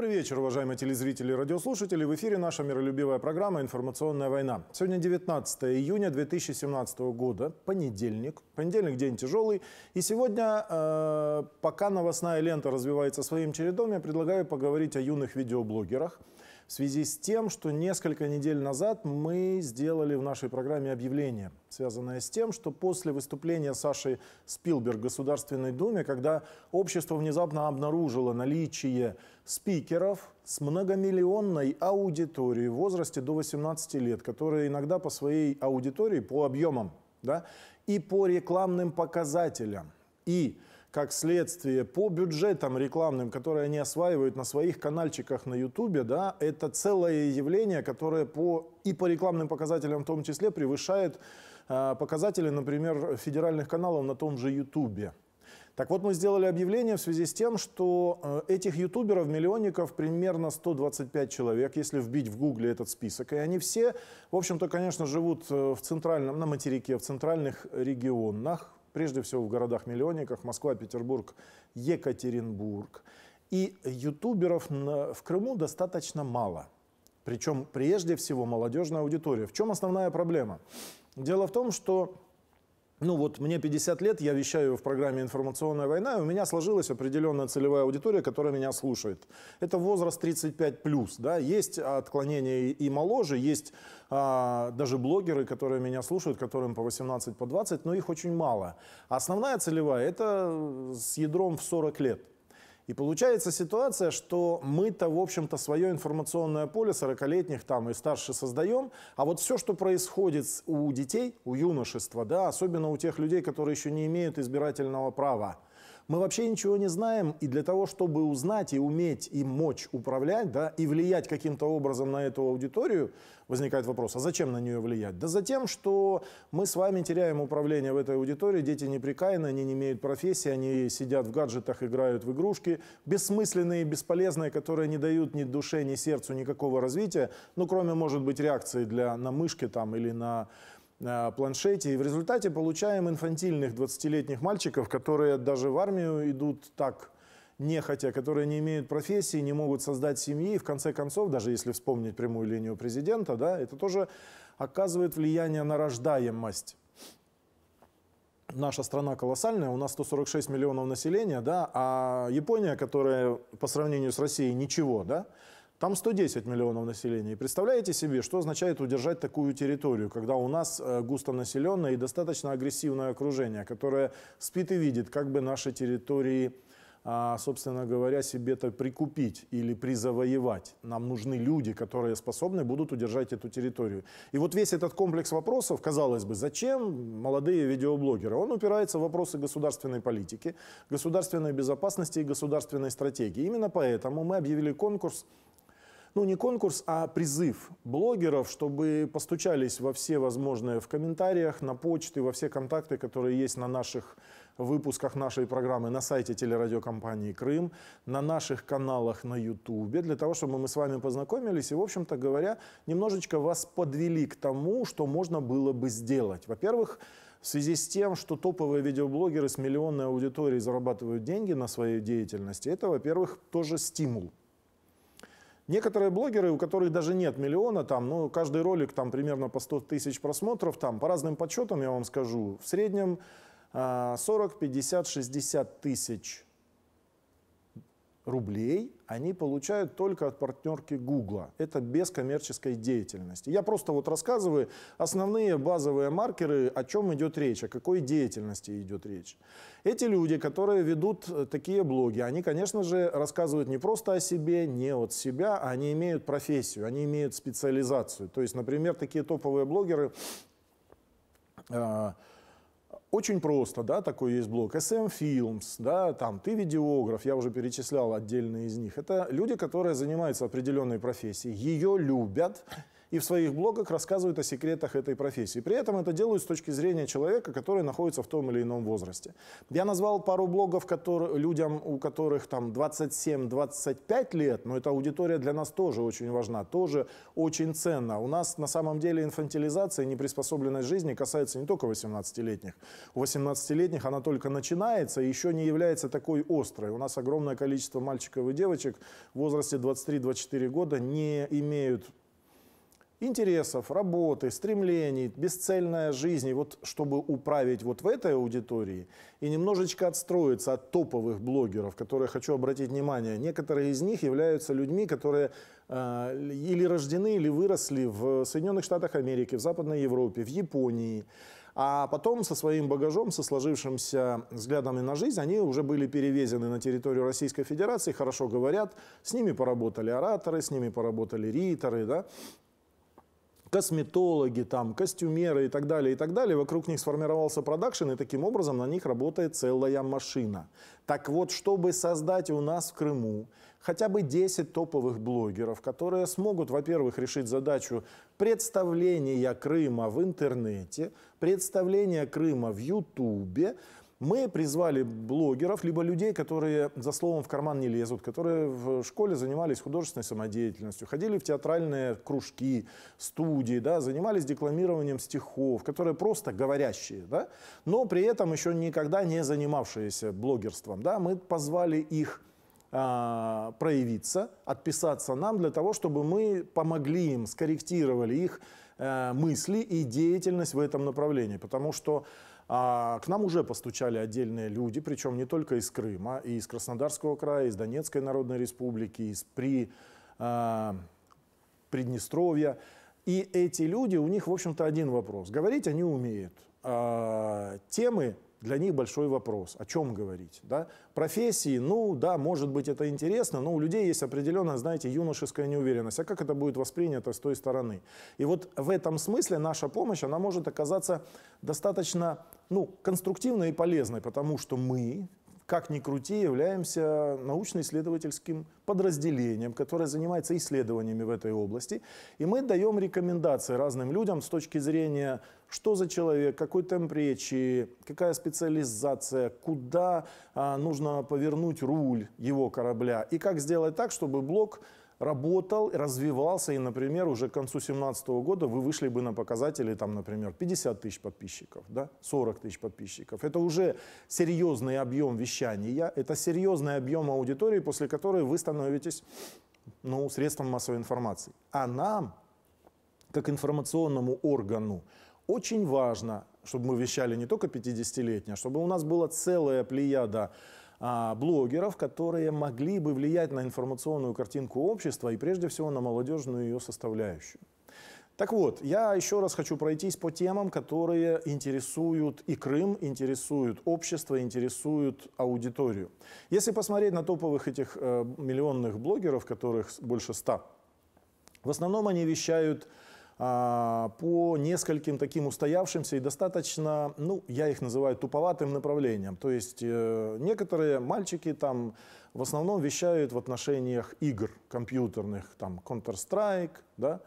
Добрый вечер, уважаемые телезрители и радиослушатели. В эфире наша миролюбивая программа «Информационная война». Сегодня 19 июня 2017 года, понедельник. Понедельник – день тяжелый. И сегодня, э, пока новостная лента развивается своим чередом, я предлагаю поговорить о юных видеоблогерах – в связи с тем, что несколько недель назад мы сделали в нашей программе объявление, связанное с тем, что после выступления Саши Спилберг в Государственной Думе, когда общество внезапно обнаружило наличие спикеров с многомиллионной аудиторией в возрасте до 18 лет, которые иногда по своей аудитории, по объемам да, и по рекламным показателям, и как следствие по бюджетам рекламным, которые они осваивают на своих канальчиках на Ютубе, да, это целое явление, которое по, и по рекламным показателям в том числе превышает э, показатели, например, федеральных каналов на том же Ютубе. Так вот, мы сделали объявление в связи с тем, что э, этих ютуберов, миллионников, примерно 125 человек, если вбить в гугле этот список. И они все, в общем-то, конечно, живут э, в центральном, на материке, в центральных регионах, прежде всего в городах-миллионниках, Москва, Петербург, Екатеринбург. И ютуберов в Крыму достаточно мало. Причем прежде всего молодежная аудитория. В чем основная проблема? Дело в том, что ну вот мне 50 лет, я вещаю в программе «Информационная война», и у меня сложилась определенная целевая аудитория, которая меня слушает. Это возраст 35+, да, есть отклонения и моложе, есть а, даже блогеры, которые меня слушают, которым по 18, по 20, но их очень мало. основная целевая – это с ядром в 40 лет. И получается ситуация, что мы-то, в общем-то, свое информационное поле 40-летних там и старше создаем, а вот все, что происходит у детей, у юношества, да, особенно у тех людей, которые еще не имеют избирательного права, мы вообще ничего не знаем, и для того, чтобы узнать и уметь и мочь управлять, да, и влиять каким-то образом на эту аудиторию, возникает вопрос, а зачем на нее влиять? Да за тем, что мы с вами теряем управление в этой аудитории, дети неприкаяны, они не имеют профессии, они сидят в гаджетах, играют в игрушки, бессмысленные, бесполезные, которые не дают ни душе, ни сердцу никакого развития, ну, кроме, может быть, реакции для, на мышки там или на планшете. И в результате получаем инфантильных 20-летних мальчиков, которые даже в армию идут так нехотя, которые не имеют профессии, не могут создать семьи. И в конце концов, даже если вспомнить прямую линию президента, да, это тоже оказывает влияние на рождаемость. Наша страна колоссальная, у нас 146 миллионов населения, да, а Япония, которая по сравнению с Россией ничего, да, там 110 миллионов населения. И представляете себе, что означает удержать такую территорию, когда у нас э, густонаселенное и достаточно агрессивное окружение, которое спит и видит, как бы наши территории, а, собственно говоря, себе-то прикупить или призавоевать. Нам нужны люди, которые способны будут удержать эту территорию. И вот весь этот комплекс вопросов, казалось бы, зачем молодые видеоблогеры? Он упирается в вопросы государственной политики, государственной безопасности и государственной стратегии. Именно поэтому мы объявили конкурс ну не конкурс, а призыв блогеров, чтобы постучались во все возможные в комментариях, на почты, во все контакты, которые есть на наших выпусках нашей программы на сайте телерадиокомпании «Крым», на наших каналах на Ютубе, для того, чтобы мы с вами познакомились и, в общем-то говоря, немножечко вас подвели к тому, что можно было бы сделать. Во-первых, в связи с тем, что топовые видеоблогеры с миллионной аудиторией зарабатывают деньги на своей деятельности, это, во-первых, тоже стимул. Некоторые блогеры, у которых даже нет миллиона, там, ну, каждый ролик там примерно по 100 тысяч просмотров, там, по разным подсчетам, я вам скажу, в среднем 40, 50, 60 тысяч рублей они получают только от партнерки Google Это без коммерческой деятельности. Я просто вот рассказываю основные базовые маркеры, о чем идет речь, о какой деятельности идет речь. Эти люди, которые ведут э, такие блоги, они, конечно же, рассказывают не просто о себе, не от себя, а они имеют профессию, они имеют специализацию. То есть, например, такие топовые блогеры... Э очень просто, да, такой есть блок. SM Films, да, там, ты видеограф, я уже перечислял отдельные из них. Это люди, которые занимаются определенной профессией, ее любят, и в своих блогах рассказывают о секретах этой профессии. При этом это делают с точки зрения человека, который находится в том или ином возрасте. Я назвал пару блогов которые, людям, у которых там 27-25 лет, но эта аудитория для нас тоже очень важна, тоже очень ценна. У нас на самом деле инфантилизация и неприспособленность жизни касается не только 18-летних. У 18-летних она только начинается и еще не является такой острой. У нас огромное количество мальчиков и девочек в возрасте 23-24 года не имеют интересов, работы, стремлений, бесцельная жизнь. вот чтобы управить вот в этой аудитории и немножечко отстроиться от топовых блогеров, которые, хочу обратить внимание, некоторые из них являются людьми, которые э, или рождены, или выросли в Соединенных Штатах Америки, в Западной Европе, в Японии. А потом со своим багажом, со сложившимся взглядом на жизнь, они уже были перевезены на территорию Российской Федерации, хорошо говорят, с ними поработали ораторы, с ними поработали риторы, да, косметологи, там, костюмеры и так далее, и так далее. Вокруг них сформировался продакшн, и таким образом на них работает целая машина. Так вот, чтобы создать у нас в Крыму хотя бы 10 топовых блогеров, которые смогут, во-первых, решить задачу представления Крыма в интернете, представления Крыма в Ютубе, мы призвали блогеров, либо людей, которые за словом в карман не лезут, которые в школе занимались художественной самодеятельностью, ходили в театральные кружки, студии, да, занимались декламированием стихов, которые просто говорящие, да, но при этом еще никогда не занимавшиеся блогерством. Да, мы позвали их а, проявиться, отписаться нам для того, чтобы мы помогли им, скорректировали их а, мысли и деятельность в этом направлении. Потому что а, к нам уже постучали отдельные люди, причем не только из Крыма, и из Краснодарского края, из Донецкой Народной Республики, из При, э, Приднестровья. И эти люди, у них, в общем-то, один вопрос. Говорить они умеют. А, темы для них большой вопрос, о чем говорить. Да? Профессии, ну да, может быть это интересно, но у людей есть определенная, знаете, юношеская неуверенность. А как это будет воспринято с той стороны? И вот в этом смысле наша помощь, она может оказаться достаточно ну, конструктивной и полезной, потому что мы как ни крути, являемся научно-исследовательским подразделением, которое занимается исследованиями в этой области. И мы даем рекомендации разным людям с точки зрения, что за человек, какой темп речи, какая специализация, куда а, нужно повернуть руль его корабля и как сделать так, чтобы блок работал, развивался, и, например, уже к концу 2017 года вы вышли бы на показатели, там, например, 50 тысяч подписчиков, да, 40 тысяч подписчиков. Это уже серьезный объем вещания, это серьезный объем аудитории, после которой вы становитесь ну, средством массовой информации. А нам, как информационному органу, очень важно, чтобы мы вещали не только 50-летние, а чтобы у нас была целая плеяда а, блогеров, которые могли бы влиять на информационную картинку общества и прежде всего на молодежную ее составляющую. Так вот, я еще раз хочу пройтись по темам, которые интересуют и Крым, интересуют общество, интересуют аудиторию. Если посмотреть на топовых этих э, миллионных блогеров, которых больше ста, в основном они вещают а, по нескольким таким устоявшимся и достаточно, ну, я их называю туповатым направлением, То есть э, некоторые мальчики там в основном вещают в отношениях игр компьютерных, там Counter-Strike, да,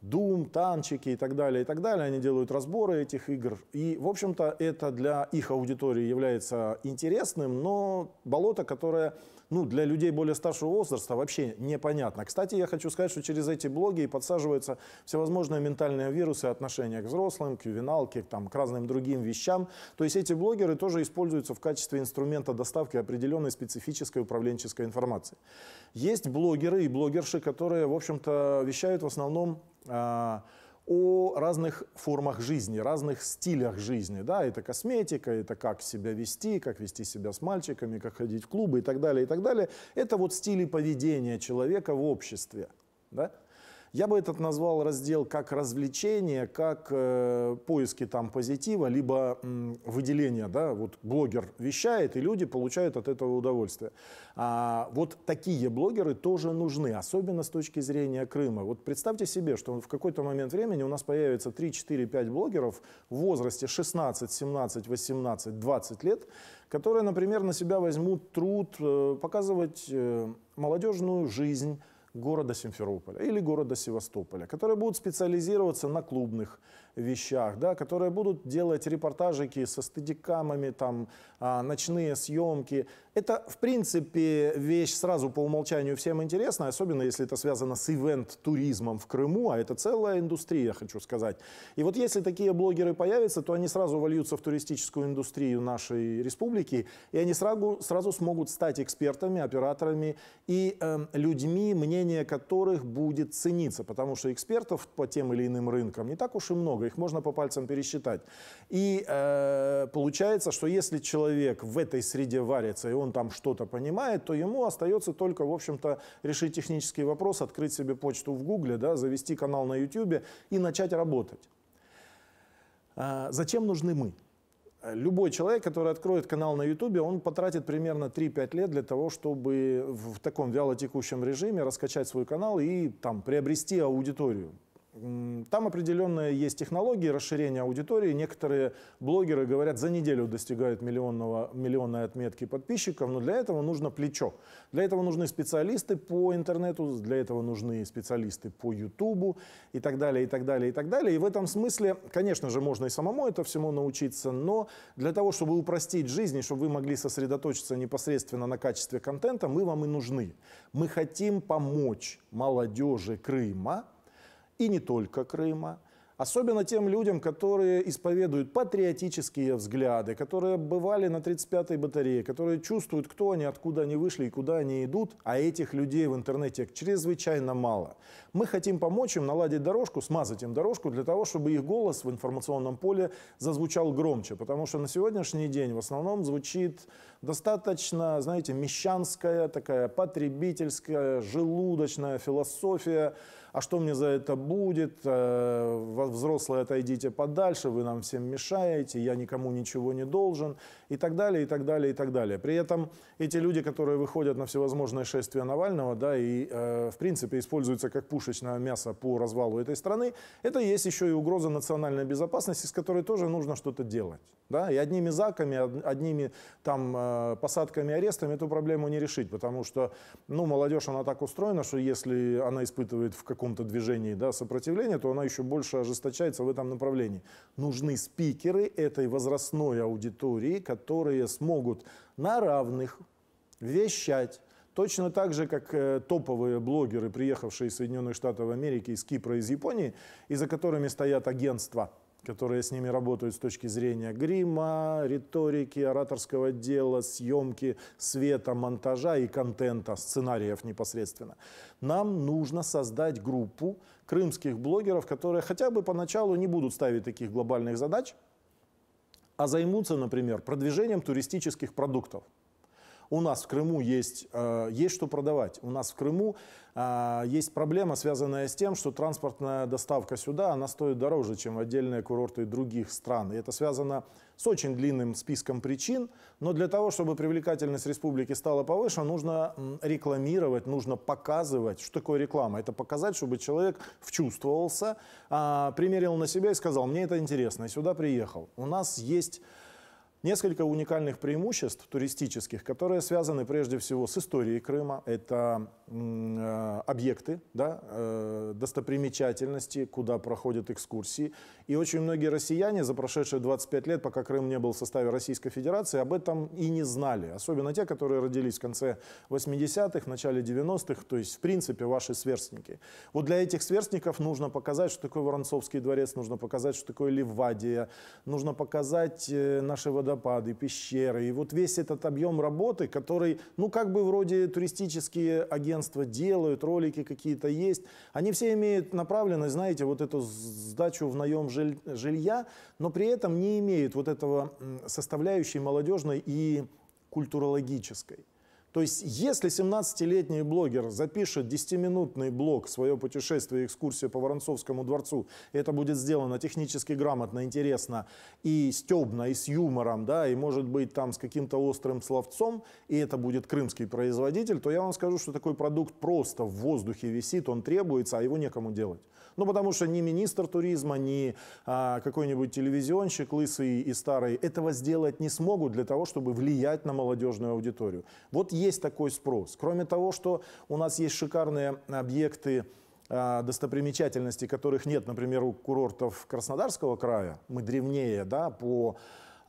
Doom, танчики и так далее, и так далее. Они делают разборы этих игр. И, в общем-то, это для их аудитории является интересным, но болото, которое ну, для людей более старшего возраста вообще непонятно. Кстати, я хочу сказать, что через эти блоги и подсаживаются всевозможные ментальные вирусы отношения к взрослым, к ювеналке, там, к разным другим вещам. То есть эти блогеры тоже используются в качестве инструмента доставки определенной специфической управленческой информации. Есть блогеры и блогерши, которые, в общем-то, вещают в основном э, о разных формах жизни, разных стилях жизни. Да, это косметика, это как себя вести, как вести себя с мальчиками, как ходить в клубы и так далее, и так далее. Это вот стили поведения человека в обществе. Да? Я бы этот назвал раздел как развлечение, как э, поиски там позитива, либо э, выделение, да, вот блогер вещает, и люди получают от этого удовольствие. А, вот такие блогеры тоже нужны, особенно с точки зрения Крыма. Вот представьте себе, что в какой-то момент времени у нас появится 3, 4, 5 блогеров в возрасте 16, 17, 18, 20 лет, которые, например, на себя возьмут труд э, показывать э, молодежную жизнь, города Симферополя или города Севастополя, которые будут специализироваться на клубных вещах, да, которые будут делать репортажики со стадикамами, там, а, ночные съемки. Это, в принципе, вещь сразу по умолчанию всем интересна, особенно если это связано с ивент-туризмом в Крыму, а это целая индустрия, хочу сказать. И вот если такие блогеры появятся, то они сразу вольются в туристическую индустрию нашей республики, и они сразу, сразу смогут стать экспертами, операторами и э, людьми, мнение которых будет цениться, потому что экспертов по тем или иным рынкам не так уж и много их можно по пальцам пересчитать. И э, получается, что если человек в этой среде варится, и он там что-то понимает, то ему остается только, в общем-то, решить технический вопрос, открыть себе почту в Гугле, да, завести канал на YouTube и начать работать. Э, зачем нужны мы? Любой человек, который откроет канал на ютубе он потратит примерно 3-5 лет для того, чтобы в таком вялотекущем режиме раскачать свой канал и там, приобрести аудиторию. Там определенные есть технологии расширения аудитории. Некоторые блогеры говорят, за неделю достигают миллионного, миллионной отметки подписчиков, но для этого нужно плечо. Для этого нужны специалисты по интернету, для этого нужны специалисты по Ютубу и так далее, и так далее, и так далее. И в этом смысле, конечно же, можно и самому это всему научиться, но для того, чтобы упростить жизнь, и чтобы вы могли сосредоточиться непосредственно на качестве контента, мы вам и нужны. Мы хотим помочь молодежи Крыма – и не только Крыма. Особенно тем людям, которые исповедуют патриотические взгляды, которые бывали на 35-й батарее, которые чувствуют, кто они, откуда они вышли и куда они идут, а этих людей в интернете чрезвычайно мало. Мы хотим помочь им наладить дорожку, смазать им дорожку для того, чтобы их голос в информационном поле зазвучал громче, потому что на сегодняшний день в основном звучит достаточно, знаете, мещанская такая потребительская, желудочная философия, а что мне за это будет, э, взрослые отойдите подальше, вы нам всем мешаете, я никому ничего не должен, и так далее, и так далее, и так далее. При этом эти люди, которые выходят на всевозможные шествия Навального, да, и, э, в принципе, используются как пушечное мясо по развалу этой страны, это есть еще и угроза национальной безопасности, с которой тоже нужно что-то делать. Да? И одними заками, одними там э, посадками, арестами эту проблему не решить, потому что, ну, молодежь, она так устроена, что если она испытывает в каком каком-то движении да, сопротивления, то она еще больше ожесточается в этом направлении. Нужны спикеры этой возрастной аудитории, которые смогут на равных вещать Точно так же, как э, топовые блогеры, приехавшие из Соединенных Штатов Америки, из Кипра, из Японии, и за которыми стоят агентства – которые с ними работают с точки зрения грима, риторики, ораторского дела, съемки, света, монтажа и контента, сценариев непосредственно. Нам нужно создать группу крымских блогеров, которые хотя бы поначалу не будут ставить таких глобальных задач, а займутся, например, продвижением туристических продуктов – у нас в Крыму есть, э, есть что продавать. У нас в Крыму э, есть проблема, связанная с тем, что транспортная доставка сюда, она стоит дороже, чем в отдельные курорты других стран. И это связано с очень длинным списком причин. Но для того, чтобы привлекательность республики стала повыше, нужно рекламировать, нужно показывать. Что такое реклама? Это показать, чтобы человек вчувствовался, а, примерил на себя и сказал, мне это интересно, и сюда приехал. У нас есть Несколько уникальных преимуществ туристических, которые связаны прежде всего с историей Крыма. Это э, объекты, да, э, достопримечательности, куда проходят экскурсии. И очень многие россияне за прошедшие 25 лет, пока Крым не был в составе Российской Федерации, об этом и не знали. Особенно те, которые родились в конце 80-х, начале 90-х, то есть в принципе ваши сверстники. Вот для этих сверстников нужно показать, что такое Воронцовский дворец, нужно показать, что такое Левадия, нужно показать э, наши водостоки водопады, пещеры. И вот весь этот объем работы, который, ну, как бы вроде туристические агентства делают, ролики какие-то есть, они все имеют направленность, знаете, вот эту сдачу в наем жилья, но при этом не имеют вот этого составляющей молодежной и культурологической. То есть, если 17-летний блогер запишет 10-минутный блог свое путешествие и экскурсию по Воронцовскому дворцу, и это будет сделано технически грамотно, интересно, и стебно, и с юмором, да, и может быть там с каким-то острым словцом, и это будет крымский производитель, то я вам скажу, что такой продукт просто в воздухе висит, он требуется, а его некому делать. Ну, потому что ни министр туризма, ни а, какой-нибудь телевизионщик лысый и старый этого сделать не смогут для того, чтобы влиять на молодежную аудиторию. Вот есть такой спрос. Кроме того, что у нас есть шикарные объекты, а, достопримечательности, которых нет, например, у курортов Краснодарского края, мы древнее да, по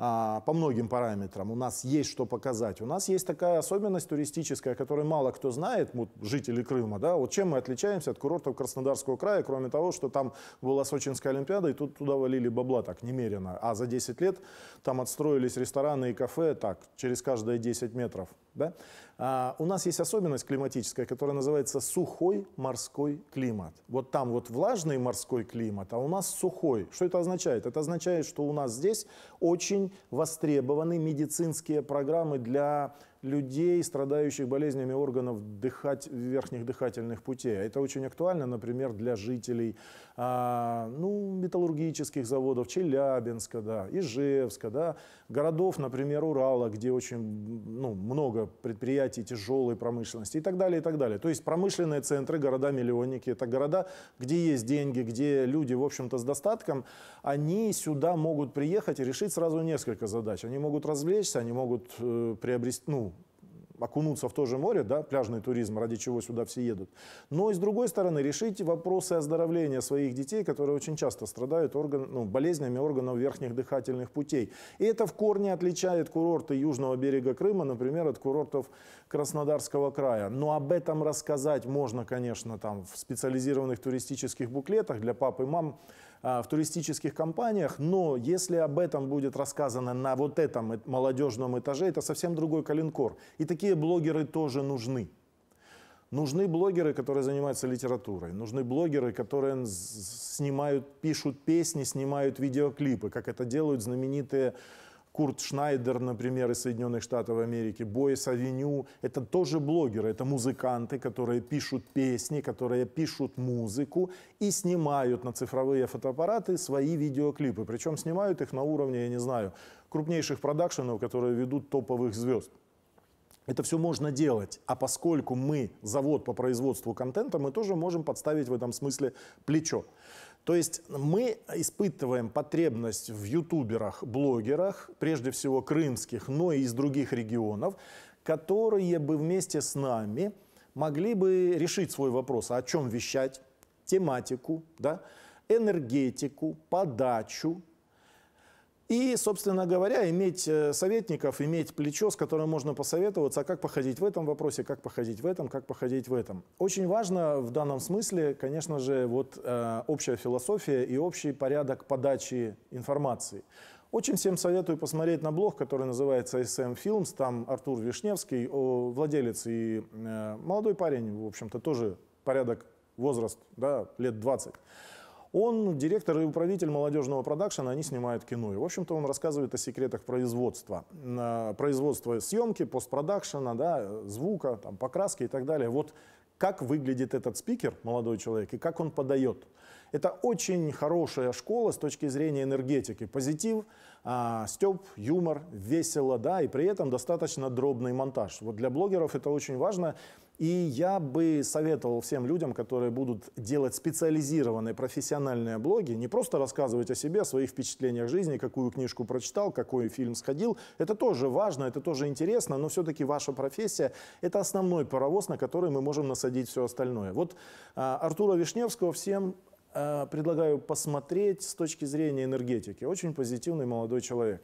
а, по многим параметрам. У нас есть что показать. У нас есть такая особенность туристическая, о которой мало кто знает, вот, жители Крыма. Да? Вот чем мы отличаемся от курортов Краснодарского края, кроме того, что там была Сочинская Олимпиада, и тут туда валили бабла так немерено. А за 10 лет там отстроились рестораны и кафе так, через каждые 10 метров. Да? А, у нас есть особенность климатическая, которая называется сухой морской климат. Вот там вот влажный морской климат, а у нас сухой. Что это означает? Это означает, что у нас здесь очень востребованы медицинские программы для людей, страдающих болезнями органов дыхать, верхних дыхательных путей. А это очень актуально, например, для жителей а, ну, металлургических заводов, Челябинска, да, Ижевска, да, городов, например, Урала, где очень ну, много предприятий тяжелой промышленности и так далее, и так далее. То есть промышленные центры, города-миллионники, это города, где есть деньги, где люди, в общем-то, с достатком, они сюда могут приехать и решить сразу несколько задач. Они могут развлечься, они могут э, приобрести, ну, окунуться в то же море, да, пляжный туризм, ради чего сюда все едут. Но и с другой стороны, решить вопросы оздоровления своих детей, которые очень часто страдают орган, ну, болезнями органов верхних дыхательных путей. И это в корне отличает курорты южного берега Крыма, например, от курортов Краснодарского края. Но об этом рассказать можно, конечно, там в специализированных туристических буклетах для пап и мам, а, в туристических компаниях, но если об этом будет рассказано на вот этом молодежном этаже, это совсем другой калинкор. И такие блогеры тоже нужны. Нужны блогеры, которые занимаются литературой. Нужны блогеры, которые снимают, пишут песни, снимают видеоклипы, как это делают знаменитые Курт Шнайдер, например, из Соединенных Штатов Америки, Бойс Авеню, это тоже блогеры, это музыканты, которые пишут песни, которые пишут музыку и снимают на цифровые фотоаппараты свои видеоклипы. Причем снимают их на уровне, я не знаю, крупнейших продакшенов, которые ведут топовых звезд. Это все можно делать. А поскольку мы завод по производству контента, мы тоже можем подставить в этом смысле плечо. То есть мы испытываем потребность в ютуберах, блогерах, прежде всего крымских, но и из других регионов, которые бы вместе с нами могли бы решить свой вопрос, о чем вещать, тематику, да, энергетику, подачу, и, собственно говоря, иметь э, советников, иметь плечо, с которым можно посоветоваться, а как походить в этом вопросе, как походить в этом, как походить в этом. Очень важно в данном смысле, конечно же, вот э, общая философия и общий порядок подачи информации. Очень всем советую посмотреть на блог, который называется SM Films. Там Артур Вишневский, владелец и э, молодой парень, в общем-то, тоже порядок, возраст, да, лет 20. Он директор и управитель молодежного продакшена, они снимают кино. И, в общем-то, он рассказывает о секретах производства. Производства съемки, постпродакшена, да, звука, там, покраски и так далее. Вот как выглядит этот спикер, молодой человек, и как он подает. Это очень хорошая школа с точки зрения энергетики. Позитив, а, степ, юмор, весело, да, и при этом достаточно дробный монтаж. Вот для блогеров это очень важно. И я бы советовал всем людям, которые будут делать специализированные профессиональные блоги, не просто рассказывать о себе, о своих впечатлениях жизни, какую книжку прочитал, какой фильм сходил. Это тоже важно, это тоже интересно, но все-таки ваша профессия – это основной паровоз, на который мы можем насадить все остальное. Вот а, Артура Вишневского всем а, предлагаю посмотреть с точки зрения энергетики. Очень позитивный молодой человек.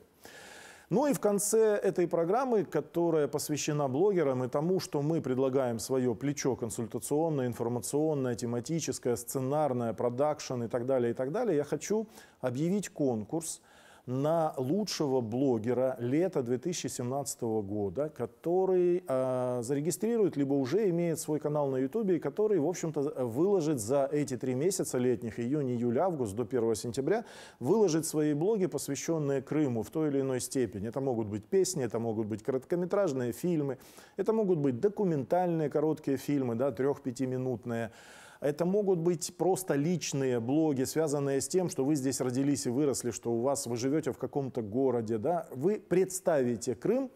Ну и в конце этой программы, которая посвящена блогерам и тому, что мы предлагаем свое плечо консультационное, информационное, тематическое, сценарное, продакшн и так далее, и так далее, я хочу объявить конкурс – на лучшего блогера лета 2017 года, который э, зарегистрирует, либо уже имеет свой канал на Ютубе, и который, в общем-то, выложит за эти три месяца летних, июнь, июль, август, до 1 сентября, выложит свои блоги, посвященные Крыму в той или иной степени. Это могут быть песни, это могут быть короткометражные фильмы, это могут быть документальные короткие фильмы, да, трех-пятиминутные, минутные это могут быть просто личные блоги, связанные с тем, что вы здесь родились и выросли, что у вас вы живете в каком-то городе. Да? Вы представите Крым,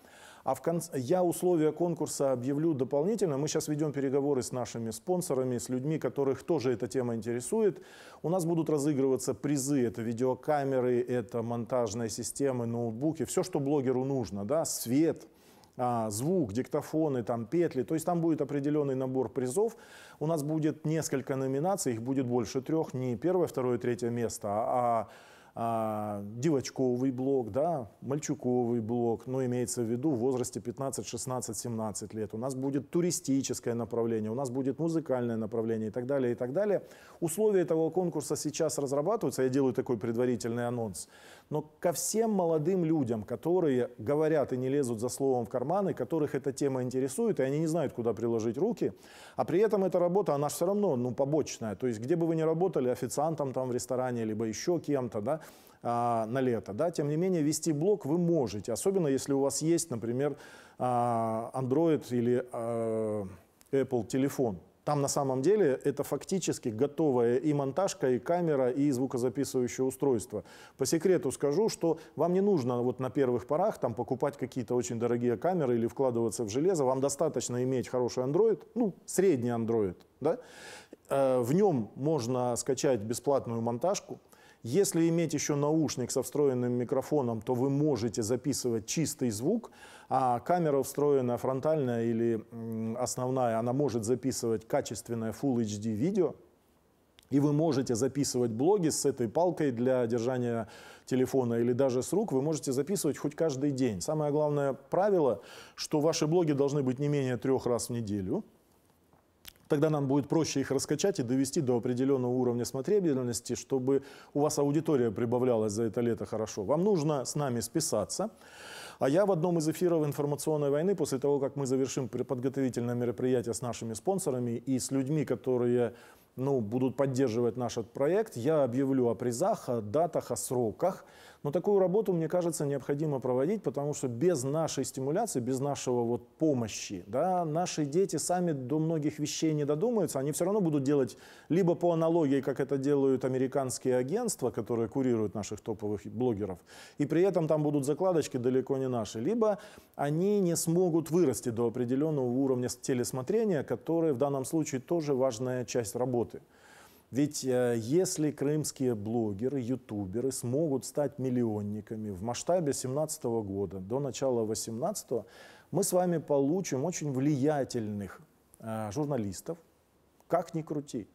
а в конце, я условия конкурса объявлю дополнительно. Мы сейчас ведем переговоры с нашими спонсорами, с людьми, которых тоже эта тема интересует. У нас будут разыгрываться призы. Это видеокамеры, это монтажные системы, ноутбуки. Все, что блогеру нужно. Да? Свет. А, звук, диктофоны, там, петли. То есть там будет определенный набор призов. У нас будет несколько номинаций, их будет больше трех. Не первое, второе, третье место, а а, а девочковый блок, да, мальчуковый блок, но ну, имеется в виду в возрасте 15, 16, 17 лет. У нас будет туристическое направление, у нас будет музыкальное направление и так далее, и так далее. Условия этого конкурса сейчас разрабатываются, я делаю такой предварительный анонс но ко всем молодым людям, которые говорят и не лезут за словом в карманы, которых эта тема интересует, и они не знают, куда приложить руки, а при этом эта работа, она же все равно ну, побочная. То есть где бы вы ни работали, официантом там в ресторане, либо еще кем-то, да, а, на лето. Да? Тем не менее, вести блог вы можете, особенно если у вас есть, например, а, Android или а, Apple телефон. Там на самом деле это фактически готовая и монтажка, и камера, и звукозаписывающее устройство. По секрету скажу, что вам не нужно вот на первых порах там покупать какие-то очень дорогие камеры или вкладываться в железо. Вам достаточно иметь хороший Android, ну, средний Android, да? Э, в нем можно скачать бесплатную монтажку, если иметь еще наушник со встроенным микрофоном, то вы можете записывать чистый звук, а камера встроенная, фронтальная или основная, она может записывать качественное Full HD видео, и вы можете записывать блоги с этой палкой для держания телефона или даже с рук, вы можете записывать хоть каждый день. Самое главное правило, что ваши блоги должны быть не менее трех раз в неделю – Тогда нам будет проще их раскачать и довести до определенного уровня смотребельности, чтобы у вас аудитория прибавлялась за это лето хорошо. Вам нужно с нами списаться. А я в одном из эфиров информационной войны, после того, как мы завершим подготовительное мероприятие с нашими спонсорами и с людьми, которые ну, будут поддерживать наш проект, я объявлю о призах, о датах, о сроках – но такую работу, мне кажется, необходимо проводить, потому что без нашей стимуляции, без нашего вот помощи, да, наши дети сами до многих вещей не додумаются, они все равно будут делать либо по аналогии, как это делают американские агентства, которые курируют наших топовых блогеров, и при этом там будут закладочки далеко не наши, либо они не смогут вырасти до определенного уровня телесмотрения, который в данном случае тоже важная часть работы. Ведь э, если крымские блогеры, ютуберы смогут стать миллионниками в масштабе 2017 года до начала 2018, мы с вами получим очень влиятельных э, журналистов, как ни крути,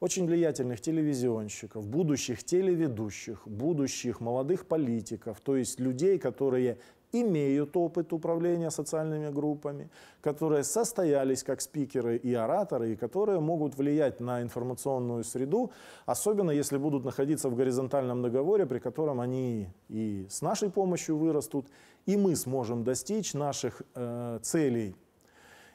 очень влиятельных телевизионщиков, будущих телеведущих, будущих молодых политиков, то есть людей, которые имеют опыт управления социальными группами, которые состоялись как спикеры и ораторы, и которые могут влиять на информационную среду, особенно если будут находиться в горизонтальном договоре, при котором они и с нашей помощью вырастут, и мы сможем достичь наших э, целей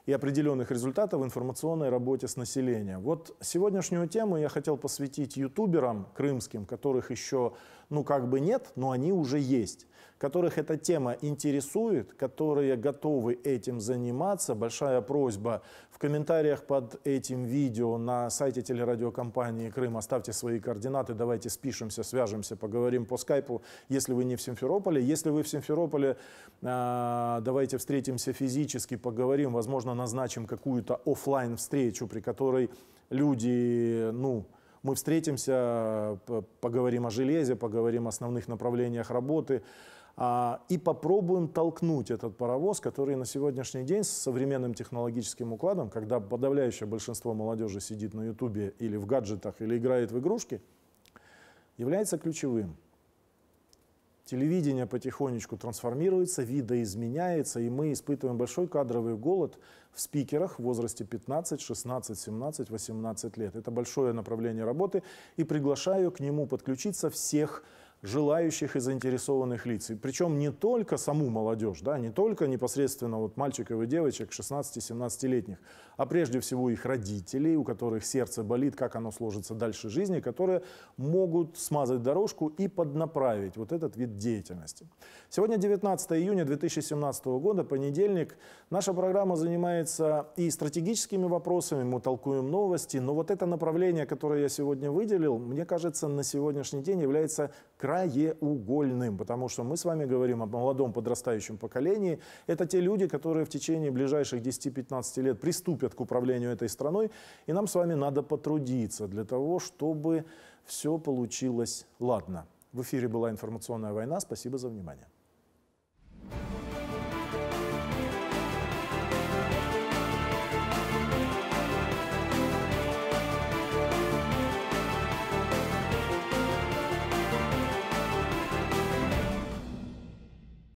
и определенных результатов в информационной работе с населением. Вот сегодняшнюю тему я хотел посвятить ютуберам крымским, которых еще ну как бы нет, но они уже есть, которых эта тема интересует, которые готовы этим заниматься. Большая просьба в комментариях под этим видео на сайте телерадиокомпании «Крым» оставьте свои координаты, давайте спишемся, свяжемся, поговорим по скайпу, если вы не в Симферополе. Если вы в Симферополе, а, давайте встретимся физически, поговорим, возможно, назначим какую-то офлайн встречу при которой люди, ну, мы встретимся, поговорим о железе, поговорим о основных направлениях работы а, и попробуем толкнуть этот паровоз, который на сегодняшний день с современным технологическим укладом, когда подавляющее большинство молодежи сидит на ютубе или в гаджетах, или играет в игрушки, является ключевым. Телевидение потихонечку трансформируется, видоизменяется, и мы испытываем большой кадровый голод – в спикерах в возрасте 15, 16, 17, 18 лет. Это большое направление работы, и приглашаю к нему подключиться всех желающих и заинтересованных лиц. И причем не только саму молодежь, да, не только непосредственно вот мальчиков и девочек 16-17-летних, а прежде всего их родителей, у которых сердце болит, как оно сложится дальше жизни, которые могут смазать дорожку и поднаправить вот этот вид деятельности. Сегодня 19 июня 2017 года, понедельник. Наша программа занимается и стратегическими вопросами, мы толкуем новости, но вот это направление, которое я сегодня выделил, мне кажется, на сегодняшний день является краеугольным, потому что мы с вами говорим о молодом подрастающем поколении. Это те люди, которые в течение ближайших 10-15 лет приступят к управлению этой страной, и нам с вами надо потрудиться для того, чтобы все получилось ладно. В эфире была информационная война. Спасибо за внимание.